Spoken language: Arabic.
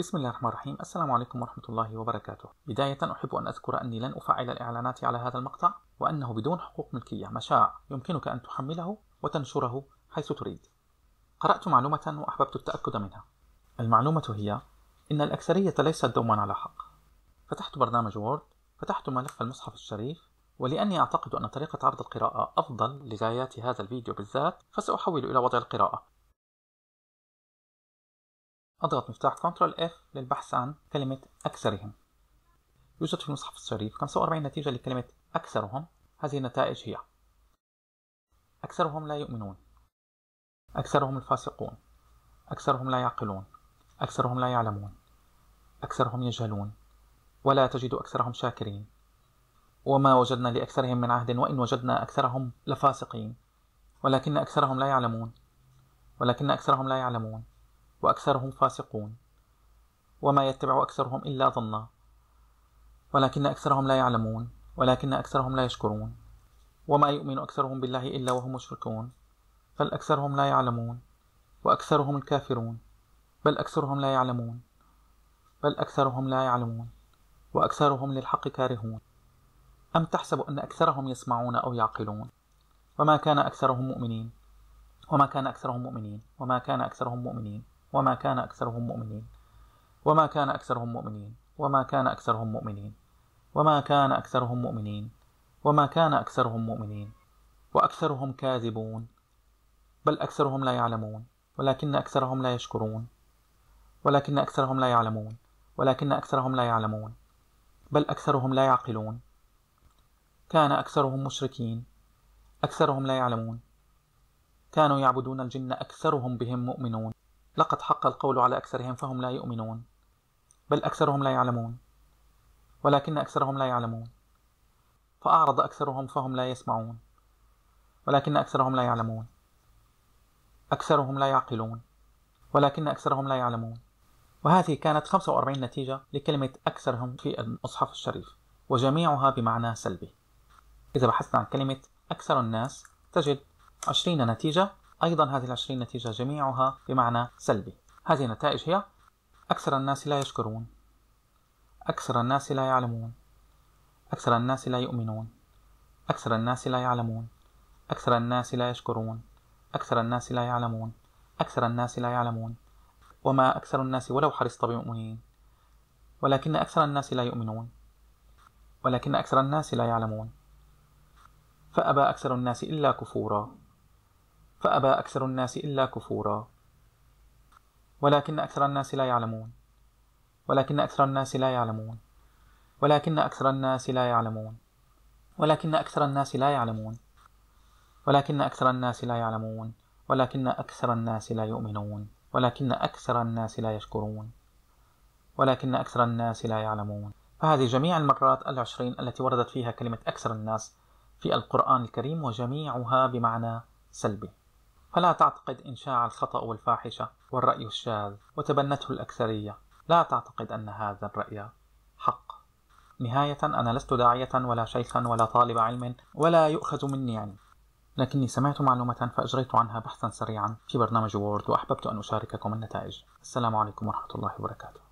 بسم الله الرحمن الرحيم السلام عليكم ورحمة الله وبركاته بداية أحب أن أذكر أني لن أفعل الإعلانات على هذا المقطع وأنه بدون حقوق ملكية مشاع يمكنك أن تحمله وتنشره حيث تريد قرأت معلومة وأحببت التأكد منها المعلومة هي إن الأكثرية ليست دوما على حق فتحت برنامج وورد فتحت ملف المصحف الشريف ولأني أعتقد أن طريقة عرض القراءة أفضل لغايات هذا الفيديو بالذات فسأحول إلى وضع القراءة أضغط مفتاح Ctrl F للبحث عن كلمة أكثرهم يوجد في المصحف الشريف 45 نتيجة لكلمة أكثرهم هذه النتائج هي أكثرهم لا يؤمنون أكثرهم الفاسقون أكثرهم لا يعقلون أكثرهم لا يعلمون أكثرهم يجهلون ولا تجد أكثرهم شاكرين وما وجدنا لأكثرهم من عهد وإن وجدنا أكثرهم لفاسقين ولكن أكثرهم لا يعلمون ولكن أكثرهم لا يعلمون وأكثرهم فاسقون وما يتبع أكثرهم إلا ظنا ولكن أكثرهم لا يعلمون ولكن أكثرهم لا يشكرون وما يؤمن أكثرهم بالله إلا وهم مشركون بل أكثرهم لا يعلمون وأكثرهم الكافرون بل أكثرهم لا يعلمون بل أكثرهم لا يعلمون وأكثرهم للحق كارهون أم تحسب أن أكثرهم يسمعون أو يعقلون وما كان أكثرهم مؤمنين وما كان أكثرهم مؤمنين وما كان أكثرهم مؤمنين وما كان أكثرهم مؤمنين وما كان أكثرهم مؤمنين وما كان أكثرهم مؤمنين وما كان أكثرهم مؤمنين وما كان أكثرهم مؤمنين وأكثرهم كاذبون بل أكثرهم لا يعلمون ولكن أكثرهم لا يشكرون ولكن أكثرهم لا يعلمون ولكن أكثرهم لا يعلمون بل أكثرهم لا يعقلون كان أكثرهم مشركين أكثرهم لا يعلمون كانوا يعبدون الجن أكثرهم بهم مؤمنون لقد حق القول على أكثرهم فهم لا يؤمنون بل أكثرهم لا يعلمون ولكن أكثرهم لا يعلمون فأعرض أكثرهم فهم لا يسمعون ولكن أكثرهم لا يعلمون أكثرهم لا يعقلون ولكن أكثرهم لا يعلمون وهذه كانت 45 نتيجة لكلمة أكثرهم في المصحف الشريف وجميعها بمعنى سلبي إذا بحثنا عن كلمة أكثر الناس تجد 20 نتيجة أيضا هذه العشرين نتيجة جميعها بمعنى سلبي هذه النتائج هي أكثر الناس لا يشكرون أكثر الناس لا يعلمون أكثر الناس لا يؤمنون أكثر الناس لا يعلمون أكثر الناس لا يشكرون أكثر الناس لا يعلمون أكثر الناس لا يعلمون وما أكثر الناس ولو حرصت بمؤمنين ولكن أكثر الناس لا يؤمنون ولكن أكثر الناس لا يعلمون فأبى أكثر الناس إلا كفورا فأبى أكثر الناس إلا كفورا ولكن أكثر الناس لا يعلمون ولكن أكثر الناس لا يعلمون ولكن أكثر الناس لا يعلمون ولكن أكثر الناس لا يعلمون ولكن أكثر الناس لا يعلمون ولكن أكثر الناس لا يؤمنون ولكن أكثر الناس لا يشكرون ولكن أكثر الناس لا يعلمون فهذه جميع المرات العشرين التي وردت فيها كلمة أكثر الناس في القرآن الكريم وجميعها بمعنى سلبي فلا تعتقد إنشاع الخطأ والفاحشة والرأي الشاذ وتبنته الأكثرية لا تعتقد أن هذا الرأي حق نهاية أنا لست داعية ولا شيخا ولا طالب علم ولا يؤخذ مني علم يعني. لكني سمعت معلومة فأجريت عنها بحثا سريعا في برنامج وورد وأحببت أن أشارككم النتائج السلام عليكم ورحمة الله وبركاته